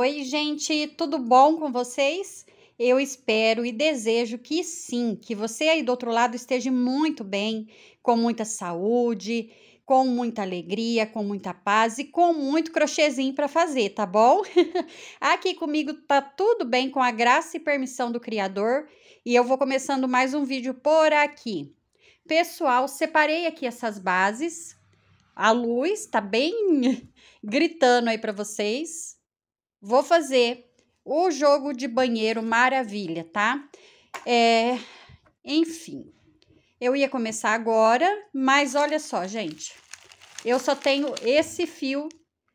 Oi, gente, tudo bom com vocês? Eu espero e desejo que sim, que você aí do outro lado esteja muito bem, com muita saúde, com muita alegria, com muita paz e com muito crochêzinho para fazer, tá bom? Aqui comigo tá tudo bem com a graça e permissão do Criador e eu vou começando mais um vídeo por aqui. Pessoal, separei aqui essas bases. A luz tá bem gritando aí para vocês. Vou fazer o jogo de banheiro maravilha, tá? É, enfim, eu ia começar agora, mas olha só, gente. Eu só tenho esse fio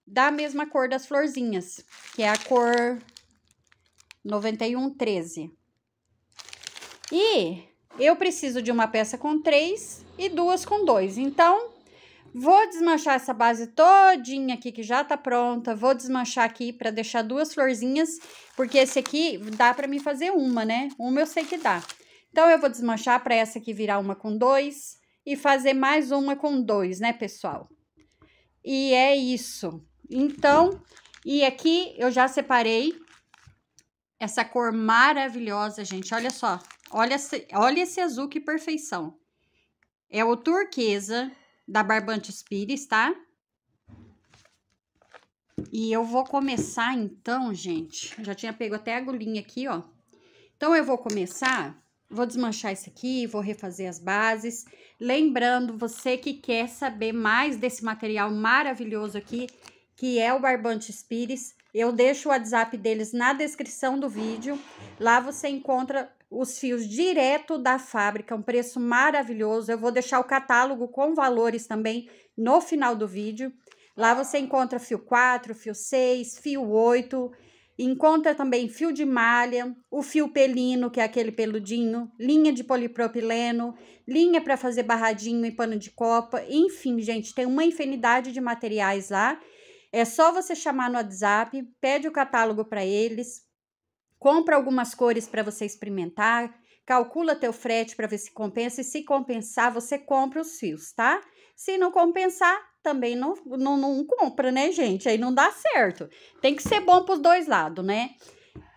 da mesma cor das florzinhas, que é a cor 9113. E eu preciso de uma peça com três e duas com dois. Então, Vou desmanchar essa base todinha aqui que já tá pronta. Vou desmanchar aqui para deixar duas florzinhas, porque esse aqui dá para mim fazer uma, né? Uma eu sei que dá. Então, eu vou desmanchar para essa aqui virar uma com dois e fazer mais uma com dois, né, pessoal? E é isso. Então, e aqui eu já separei essa cor maravilhosa, gente. Olha só, olha, olha esse azul, que perfeição. É o turquesa da Barbantes Pires, tá? E eu vou começar então, gente. Já tinha pego até a agulhinha aqui, ó. Então, eu vou começar, vou desmanchar isso aqui, vou refazer as bases. Lembrando, você que quer saber mais desse material maravilhoso aqui, que é o Barbante Pires, eu deixo o WhatsApp deles na descrição do vídeo. Lá você encontra os fios direto da fábrica, um preço maravilhoso. Eu vou deixar o catálogo com valores também no final do vídeo. Lá você encontra fio 4, fio 6, fio 8, encontra também fio de malha, o fio pelino, que é aquele peludinho, linha de polipropileno, linha para fazer barradinho e pano de copa. Enfim, gente, tem uma infinidade de materiais lá. É só você chamar no WhatsApp, pede o catálogo para eles, compra algumas cores para você experimentar, calcula teu frete para ver se compensa e se compensar, você compra os fios, tá? Se não compensar, também não, não, não compra, né, gente? Aí não dá certo. Tem que ser bom para os dois lados, né?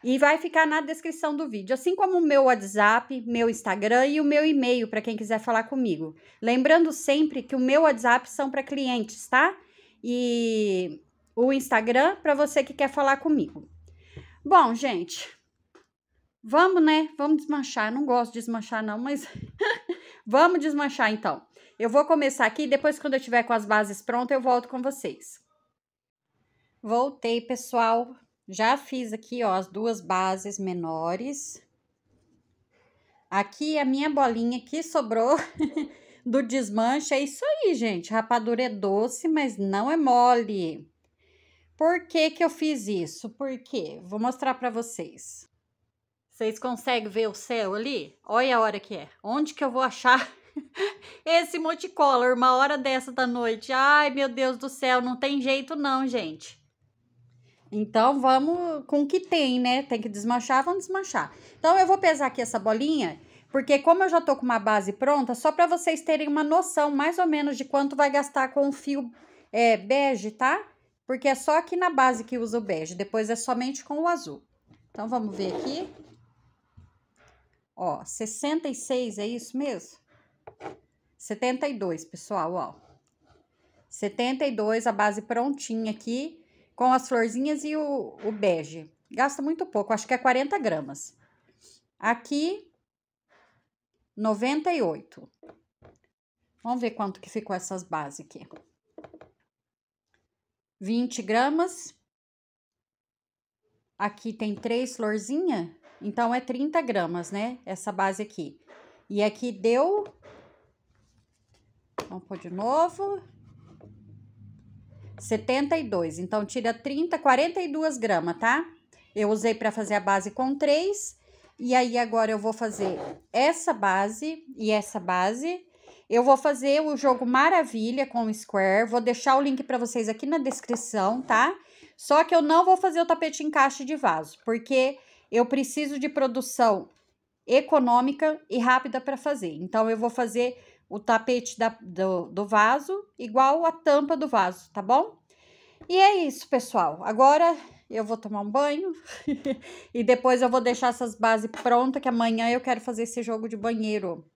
E vai ficar na descrição do vídeo, assim como o meu WhatsApp, meu Instagram e o meu e-mail para quem quiser falar comigo. Lembrando sempre que o meu WhatsApp são para clientes, tá? E o Instagram para você que quer falar comigo. Bom, gente, Vamos, né? Vamos desmanchar. Não gosto de desmanchar, não, mas vamos desmanchar então. Eu vou começar aqui, depois, quando eu tiver com as bases prontas, eu volto com vocês. Voltei, pessoal. Já fiz aqui, ó, as duas bases menores. Aqui é a minha bolinha que sobrou do desmanche. É isso aí, gente. Rapadura é doce, mas não é mole. Por que que eu fiz isso? Por quê? Vou mostrar para vocês. Vocês conseguem ver o céu ali? Olha a hora que é. Onde que eu vou achar esse multicolor uma hora dessa da noite? Ai, meu Deus do céu, não tem jeito não, gente. Então, vamos com o que tem, né? Tem que desmanchar, vamos desmanchar. Então, eu vou pesar aqui essa bolinha, porque como eu já tô com uma base pronta, só para vocês terem uma noção mais ou menos de quanto vai gastar com o fio é, bege, tá? Porque é só aqui na base que usa o bege, depois é somente com o azul. Então, vamos ver aqui. Ó, 66, é isso mesmo? 72, pessoal, ó. 72, a base prontinha aqui, com as florzinhas e o, o bege. Gasta muito pouco, acho que é 40 gramas. Aqui, 98. Vamos ver quanto que ficou essas bases aqui. 20 gramas. Aqui tem três florzinhas. Então, é 30 gramas, né? Essa base aqui. E aqui deu... Vamos pôr de novo. 72. Então, tira 30, 42 gramas, tá? Eu usei para fazer a base com 3. E aí, agora eu vou fazer essa base e essa base. Eu vou fazer o jogo Maravilha com o Square. Vou deixar o link para vocês aqui na descrição, tá? Só que eu não vou fazer o tapete encaixe de vaso, porque eu preciso de produção econômica e rápida para fazer. Então, eu vou fazer o tapete da, do, do vaso igual a tampa do vaso, tá bom? E é isso, pessoal. Agora eu vou tomar um banho e depois eu vou deixar essas bases prontas, que amanhã eu quero fazer esse jogo de banheiro.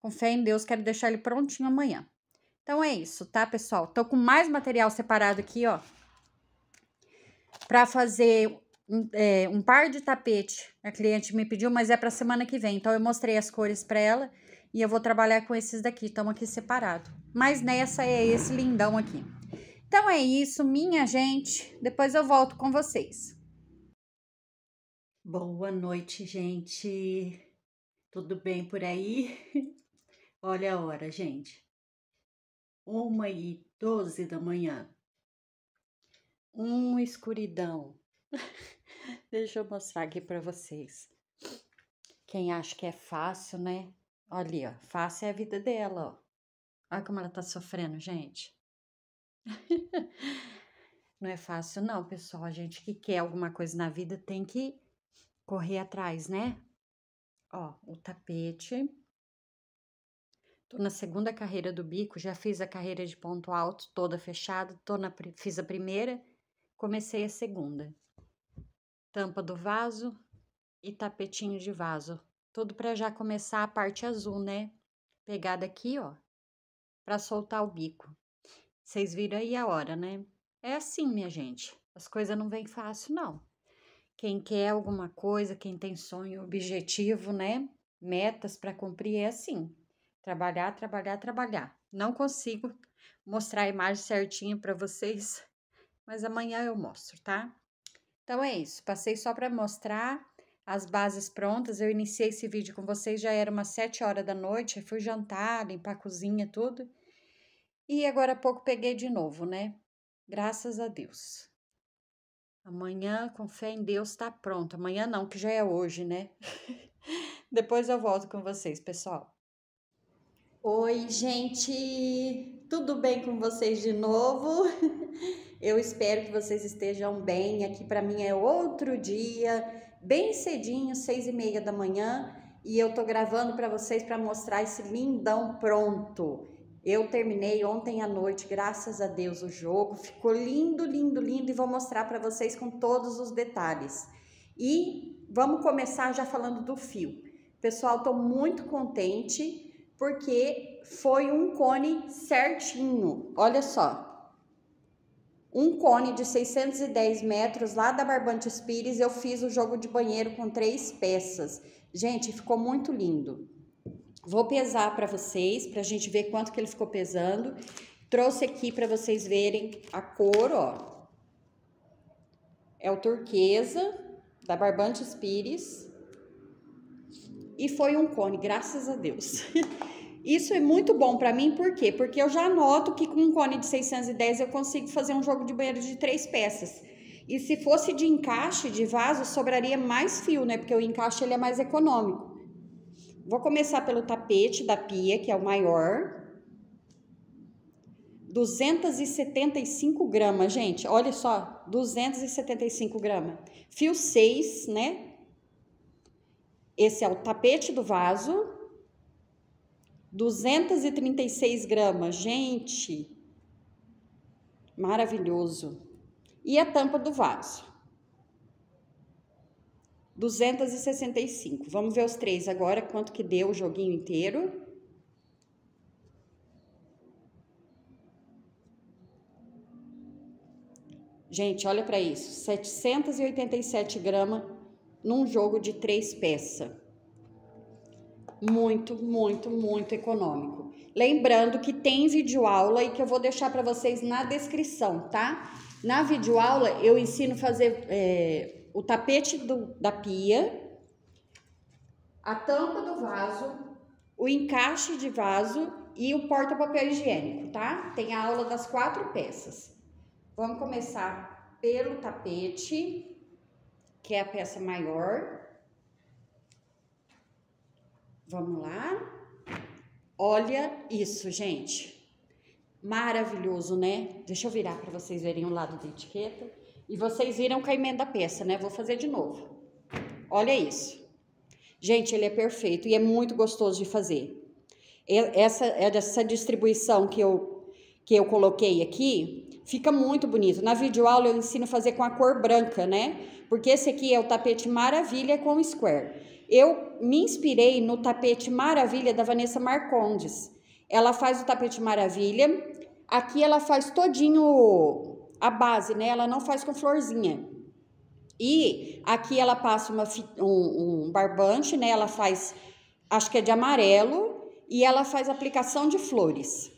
Com fé em Deus, quero deixar ele prontinho amanhã. Então é isso, tá, pessoal? Tô com mais material separado aqui, ó. Pra fazer um, é, um par de tapete. A cliente me pediu, mas é para semana que vem. Então eu mostrei as cores para ela e eu vou trabalhar com esses daqui. Estão aqui separado. Mas nessa é esse lindão aqui. Então é isso, minha gente. Depois eu volto com vocês. Boa noite, gente. Tudo bem por aí? Olha a hora, gente. Uma e doze da manhã. Uma escuridão. Deixa eu mostrar aqui para vocês. Quem acha que é fácil, né? Olha ali, ó. Fácil é a vida dela, ó. Olha como ela tá sofrendo, gente. não é fácil, não, pessoal. A gente que quer alguma coisa na vida tem que correr atrás, né? Ó, o tapete. Tô na segunda carreira do bico, já fiz a carreira de ponto alto toda fechada, tô na, fiz a primeira, comecei a segunda tampa do vaso e tapetinho de vaso. Tudo para já começar a parte azul, né? Pegada aqui, ó, para soltar o bico. Vocês viram aí a hora, né? É assim, minha gente. As coisas não vêm fácil, não. Quem quer alguma coisa, quem tem sonho, objetivo, né? Metas para cumprir é assim. Trabalhar, trabalhar, trabalhar. Não consigo mostrar a imagem certinha para vocês, mas amanhã eu mostro, tá? Então é isso, passei só para mostrar as bases prontas. Eu iniciei esse vídeo com vocês, já era umas 7 horas da noite, fui jantar, limpar a cozinha, tudo. E agora há pouco peguei de novo, né? Graças a Deus. Amanhã, com fé em Deus, tá pronto. Amanhã não, que já é hoje, né? Depois eu volto com vocês, pessoal. Oi, gente! tudo bem com vocês de novo? Eu espero que vocês estejam bem. Aqui para mim é outro dia, bem cedinho, seis e meia da manhã, e eu tô gravando para vocês para mostrar esse lindão pronto. Eu terminei ontem à noite, graças a Deus, o jogo. Ficou lindo, lindo, lindo e vou mostrar para vocês com todos os detalhes. E vamos começar já falando do fio. Pessoal, tô muito contente porque foi um cone certinho. Olha só. Um cone de 610 metros lá da Barbantes Pires, eu fiz o jogo de banheiro com três peças. Gente, ficou muito lindo. Vou pesar para vocês, para a gente ver quanto que ele ficou pesando. Trouxe aqui para vocês verem a cor, ó. É o turquesa da Barbantes Pires e foi um cone, graças a Deus. Isso é muito bom para mim, por quê? Porque eu já noto que com um cone de 610 eu consigo fazer um jogo de banheiro de três peças. E se fosse de encaixe de vaso, sobraria mais fio, né? Porque o encaixe ele é mais econômico. Vou começar pelo tapete da pia, que é o maior. 275 gramas, gente. Olha só, 275 gramas. Fio 6, né? Esse é o tapete do vaso. 236 gramas, gente, maravilhoso. E a tampa do vaso. 265. Vamos ver os três agora, quanto que deu o joguinho inteiro. Gente, olha para isso, 787 gramas num jogo de três peças. Muito, muito, muito econômico. Lembrando que tem videoaula e que eu vou deixar para vocês na descrição, tá? Na videoaula eu ensino fazer é, o tapete do, da pia, a tampa do vaso, o encaixe de vaso e o porta-papel higiênico, tá? Tem a aula das quatro peças. Vamos começar pelo tapete que é a peça maior. Vamos lá. Olha isso, gente. Maravilhoso, né? Deixa eu virar para vocês verem o lado da etiqueta. E vocês viram com a emenda peça, né? Vou fazer de novo. Olha isso. Gente, ele é perfeito e é muito gostoso de fazer. Essa, é essa distribuição que eu, que eu coloquei aqui, Fica muito bonito. Na videoaula eu ensino a fazer com a cor branca, né? Porque esse aqui é o tapete Maravilha com Square. Eu me inspirei no tapete Maravilha da Vanessa Marcondes. Ela faz o tapete Maravilha. Aqui ela faz todinho a base, né? Ela não faz com florzinha. E aqui ela passa uma, um, um barbante, né? Ela faz, acho que é de amarelo, e ela faz aplicação de flores.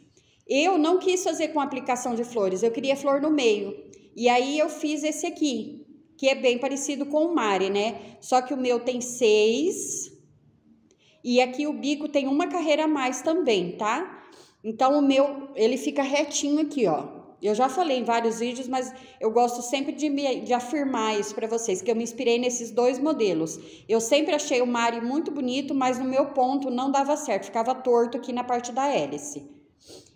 Eu não quis fazer com aplicação de flores, eu queria flor no meio. E aí eu fiz esse aqui, que é bem parecido com o Mari, né? Só que o meu tem seis. E aqui o bico tem uma carreira a mais também, tá? Então o meu, ele fica retinho aqui, ó. Eu já falei em vários vídeos, mas eu gosto sempre de, me, de afirmar isso para vocês, que eu me inspirei nesses dois modelos. Eu sempre achei o Mari muito bonito, mas no meu ponto não dava certo, ficava torto aqui na parte da hélice.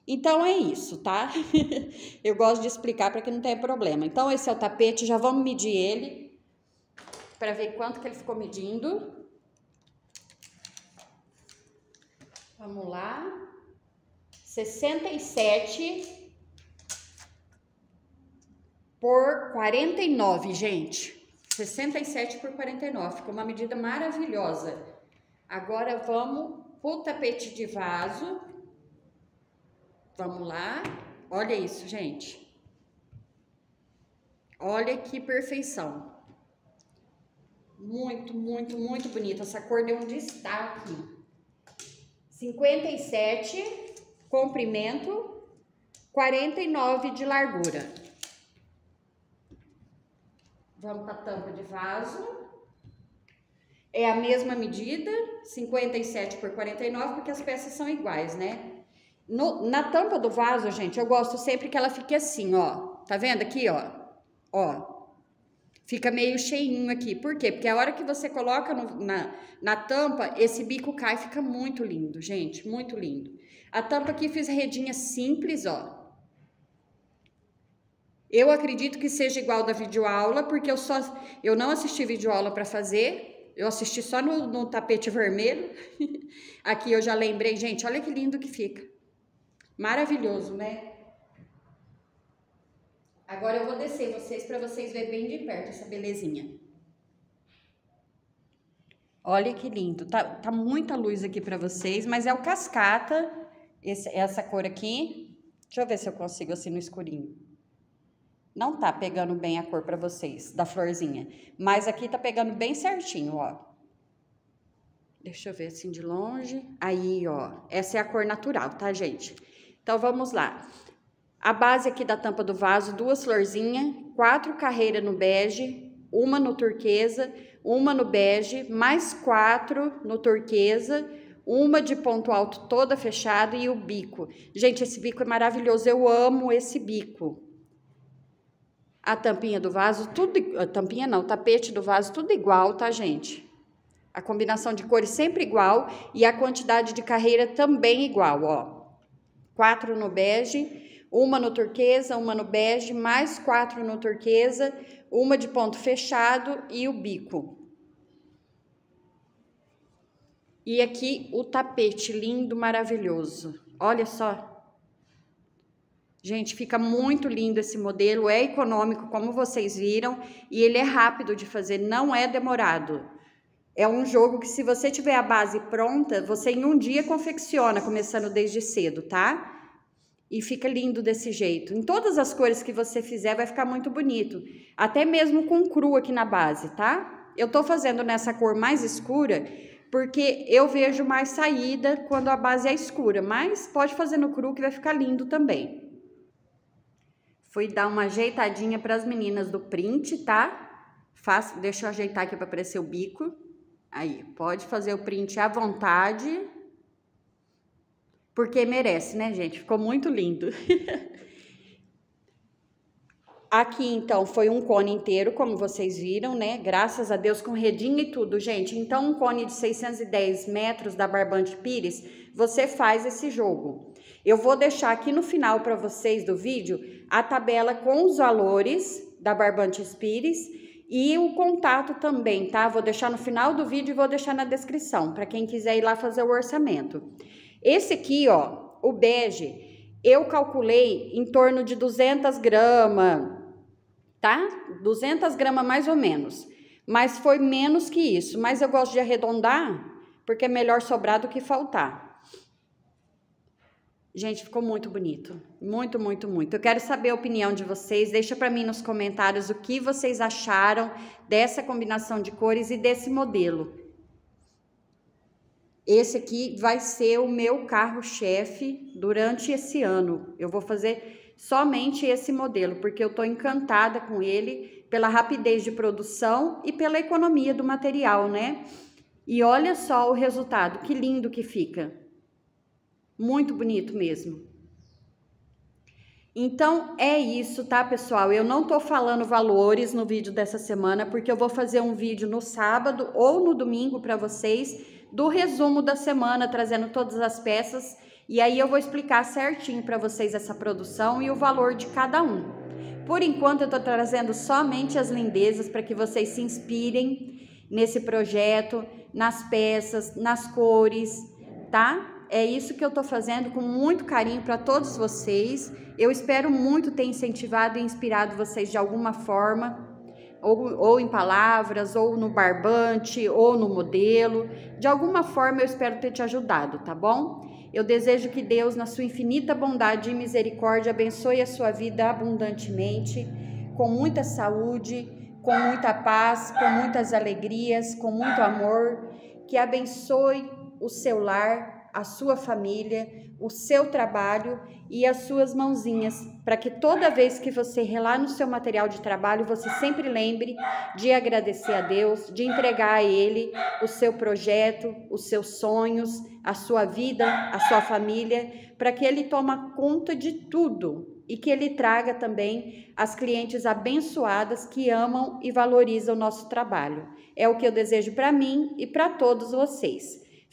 Então é isso, tá? Eu gosto de explicar para que não tenha problema. Então esse é o tapete, já vamos medir ele para ver quanto que ele ficou medindo. Vamos lá. 67 por 49, gente. 67 por 49, ficou uma medida maravilhosa. Agora vamos pro tapete de vaso. Vamos lá. Olha isso, gente. Olha que perfeição. Muito, muito, muito bonita. Essa cor deu um destaque. 57 comprimento, 49 de largura. Vamos para a tampa de vaso. É a mesma medida, 57 por 49, porque as peças são iguais, né? No, na tampa do vaso, gente, eu gosto sempre que ela fique assim, ó. Tá vendo aqui, ó? Ó. Fica meio cheinho aqui. Por quê? Porque a hora que você coloca no, na, na tampa, esse bico cai fica muito lindo, gente. Muito lindo. A tampa aqui fiz redinha simples, ó. Eu acredito que seja igual da videoaula, porque eu só eu não assisti videoaula para fazer. Eu assisti só no, no tapete vermelho. Aqui eu já lembrei, gente, olha que lindo que fica. Maravilhoso, né? Agora eu vou descer vocês para vocês verem bem de perto essa belezinha. Olha que lindo. Tá, tá muita luz aqui para vocês, mas é o cascata, esse, essa cor aqui. Deixa eu ver se eu consigo assim no escurinho. Não tá pegando bem a cor para vocês, da florzinha. Mas aqui tá pegando bem certinho, ó. Deixa eu ver assim de longe. Aí, ó. Essa é a cor natural, tá, gente? Então vamos lá. A base aqui da tampa do vaso, duas florzinhas, quatro carreiras no bege, uma no turquesa, uma no bege, mais quatro no turquesa, uma de ponto alto toda fechada e o bico. Gente, esse bico é maravilhoso, eu amo esse bico. A tampinha do vaso, tudo, a tampinha não, o tapete do vaso, tudo igual, tá, gente? A combinação de cores sempre igual e a quantidade de carreira também igual, ó quatro no bege, uma no turquesa, uma no bege, mais quatro no turquesa, uma de ponto fechado e o bico. E aqui o tapete lindo, maravilhoso. Olha só. Gente, fica muito lindo esse modelo, é econômico, como vocês viram, e ele é rápido de fazer, não é demorado. É um jogo que, se você tiver a base pronta, você em um dia confecciona, começando desde cedo, tá? E fica lindo desse jeito. Em todas as cores que você fizer, vai ficar muito bonito. Até mesmo com cru aqui na base, tá? Eu tô fazendo nessa cor mais escura, porque eu vejo mais saída quando a base é escura. Mas pode fazer no cru, que vai ficar lindo também. Fui dar uma ajeitadinha para as meninas do print, tá? Faço, deixa eu ajeitar aqui para aparecer o bico. Aí, pode fazer o print à vontade, porque merece, né, gente? Ficou muito lindo. Aqui, então, foi um cone inteiro, como vocês viram, né? Graças a Deus, com redinha e tudo, gente. Então, um cone de 610 metros da Barbante Pires, você faz esse jogo. Eu vou deixar aqui no final para vocês do vídeo a tabela com os valores da Barbante Pires e o contato também, tá? Vou deixar no final do vídeo e vou deixar na descrição, para quem quiser ir lá fazer o orçamento. Esse aqui, ó, o bege, eu calculei em torno de 200 gramas, tá? 200 gramas mais ou menos. Mas foi menos que isso, mas eu gosto de arredondar, porque é melhor sobrar do que faltar. Gente, ficou muito bonito. Muito, muito, muito. Eu quero saber a opinião de vocês. Deixa para mim nos comentários o que vocês acharam dessa combinação de cores e desse modelo. Esse aqui vai ser o meu carro-chefe durante esse ano. Eu vou fazer somente esse modelo, porque eu estou encantada com ele pela rapidez de produção e pela economia do material, né? E olha só o resultado, que lindo que fica. Muito bonito mesmo. Então é isso, tá, pessoal? Eu não tô falando valores no vídeo dessa semana, porque eu vou fazer um vídeo no sábado ou no domingo para vocês do resumo da semana, trazendo todas as peças, e aí eu vou explicar certinho para vocês essa produção e o valor de cada um. Por enquanto eu tô trazendo somente as lindezas para que vocês se inspirem nesse projeto, nas peças, nas cores, tá? É isso que eu estou fazendo com muito carinho para todos vocês. Eu espero muito ter incentivado e inspirado vocês de alguma forma, ou, ou em palavras, ou no barbante, ou no modelo. De alguma forma eu espero ter te ajudado, tá bom? Eu desejo que Deus, na sua infinita bondade e misericórdia, abençoe a sua vida abundantemente, com muita saúde, com muita paz, com muitas alegrias, com muito amor. Que abençoe o seu lar, a sua família, o seu trabalho e as suas mãozinhas, para que toda vez que você relar no seu material de trabalho, você sempre lembre de agradecer a Deus, de entregar a Ele o seu projeto, os seus sonhos, a sua vida, a sua família, para que Ele toma conta de tudo e que Ele traga também as clientes abençoadas que amam e valorizam o nosso trabalho. É o que eu desejo para mim e para todos vocês.